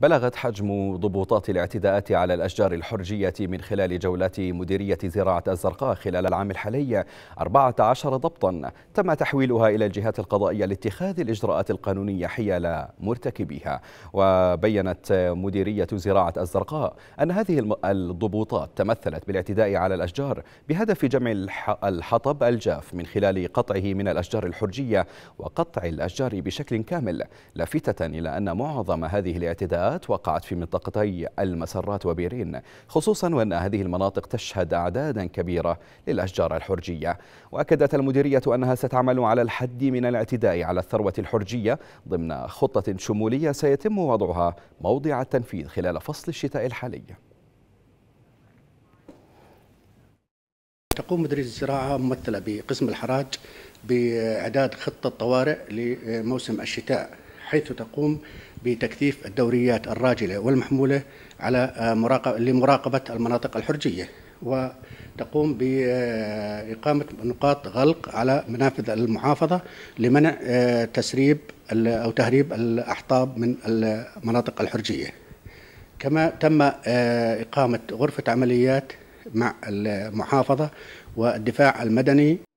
بلغت حجم ضبوطات الاعتداءات على الأشجار الحرجية من خلال جولات مديرية زراعة الزرقاء خلال العام الحالي 14 ضبطا تم تحويلها إلى الجهات القضائية لاتخاذ الإجراءات القانونية حيال مرتكبيها وبينت مديرية زراعة الزرقاء أن هذه الضبوطات تمثلت بالاعتداء على الأشجار بهدف جمع الحطب الجاف من خلال قطعه من الأشجار الحرجية وقطع الأشجار بشكل كامل لافتة إلى أن معظم هذه الاعتداءات الإجراءات وقعت في منطقتي المسرات وبيرين خصوصا وأن هذه المناطق تشهد أعدادا كبيرة للأشجار الحرجية وأكدت المديرية أنها ستعمل على الحد من الاعتداء على الثروة الحرجية ضمن خطة شمولية سيتم وضعها موضع التنفيذ خلال فصل الشتاء الحالي تقوم مديرية الزراعة ممثلة بقسم الحراج بإعداد خطة طوارئ لموسم الشتاء حيث تقوم بتكثيف الدوريات الراجلة والمحمولة على آه، مراقب لمراقبة المناطق الحرجية وتقوم بإقامة نقاط غلق على منافذ المحافظة لمنع آه، تسريب أو تهريب الأحطاب من المناطق الحرجية كما تم آه، إقامة غرفة عمليات مع المحافظة والدفاع المدني